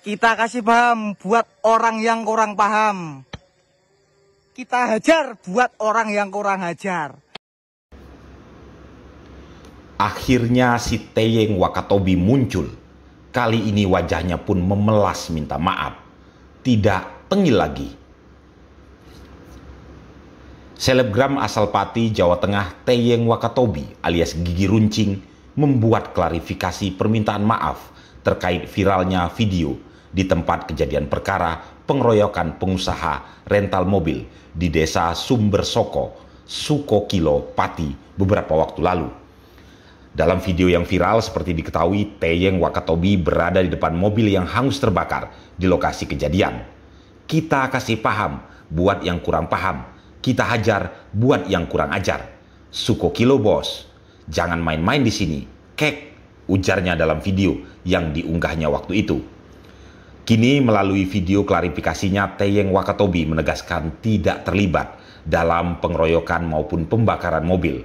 Kita kasih paham buat orang yang kurang paham. Kita hajar buat orang yang kurang hajar. Akhirnya si Teyeng Wakatobi muncul. Kali ini wajahnya pun memelas minta maaf. Tidak tengil lagi. Selebgram asal Pati, Jawa Tengah, Teyeng Wakatobi alias Gigi Runcing membuat klarifikasi permintaan maaf terkait viralnya video di tempat kejadian perkara pengeroyokan pengusaha rental mobil di desa Sumber Soko, Sukokilo, Pati beberapa waktu lalu. Dalam video yang viral seperti diketahui, Teyeng Wakatobi berada di depan mobil yang hangus terbakar di lokasi kejadian. Kita kasih paham buat yang kurang paham, kita hajar buat yang kurang ajar. Sukokilo bos, jangan main-main di sini, kek, ujarnya dalam video yang diunggahnya waktu itu. Kini melalui video klarifikasinya Teyeng Wakatobi menegaskan tidak terlibat dalam pengeroyokan maupun pembakaran mobil.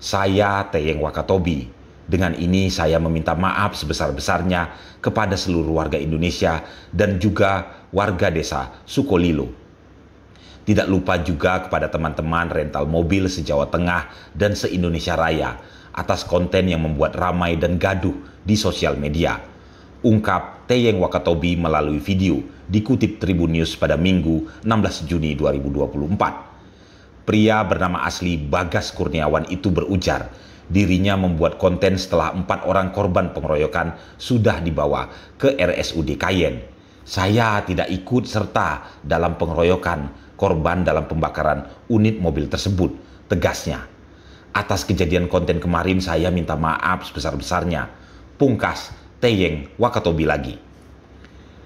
Saya Teyeng Wakatobi. Dengan ini saya meminta maaf sebesar-besarnya kepada seluruh warga Indonesia dan juga warga desa Sukolilo. Tidak lupa juga kepada teman-teman rental mobil se-Jawa Tengah dan se-Indonesia Raya atas konten yang membuat ramai dan gaduh di sosial media. Ungkap Teyeng Wakatobi melalui video, dikutip Tribun News pada Minggu 16 Juni 2024. Pria bernama asli Bagas Kurniawan itu berujar, dirinya membuat konten setelah empat orang korban pengeroyokan sudah dibawa ke RSUD Kayen. Saya tidak ikut serta dalam pengeroyokan korban dalam pembakaran unit mobil tersebut, tegasnya. Atas kejadian konten kemarin saya minta maaf sebesar-besarnya. Pungkas Teyeng Wakatobi lagi.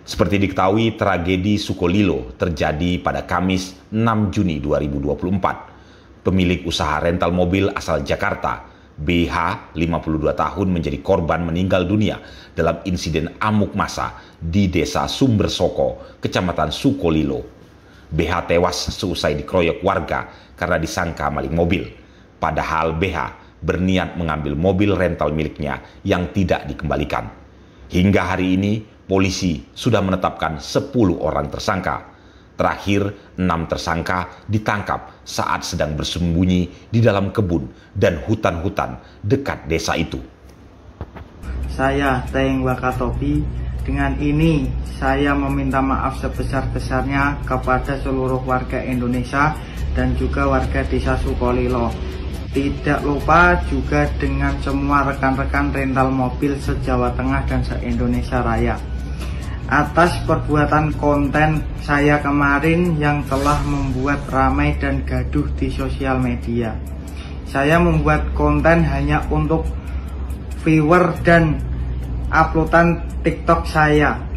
Seperti diketahui, tragedi Sukolilo terjadi pada Kamis 6 Juni 2024. Pemilik usaha rental mobil asal Jakarta, BH, 52 tahun menjadi korban meninggal dunia dalam insiden amuk masa di desa Sumber Soko, kecamatan Sukolilo. BH tewas seusai dikeroyok warga karena disangka maling mobil. Padahal BH berniat mengambil mobil rental miliknya yang tidak dikembalikan. Hingga hari ini, polisi sudah menetapkan 10 orang tersangka. Terakhir, enam tersangka ditangkap saat sedang bersembunyi di dalam kebun dan hutan-hutan dekat desa itu. Saya Teng Wakatopi, dengan ini saya meminta maaf sebesar-besarnya kepada seluruh warga Indonesia dan juga warga desa Sukolilo tidak lupa juga dengan semua rekan-rekan rental mobil se-Jawa Tengah dan se-Indonesia Raya atas perbuatan konten saya kemarin yang telah membuat ramai dan gaduh di sosial media. Saya membuat konten hanya untuk viewer dan uploadan TikTok saya.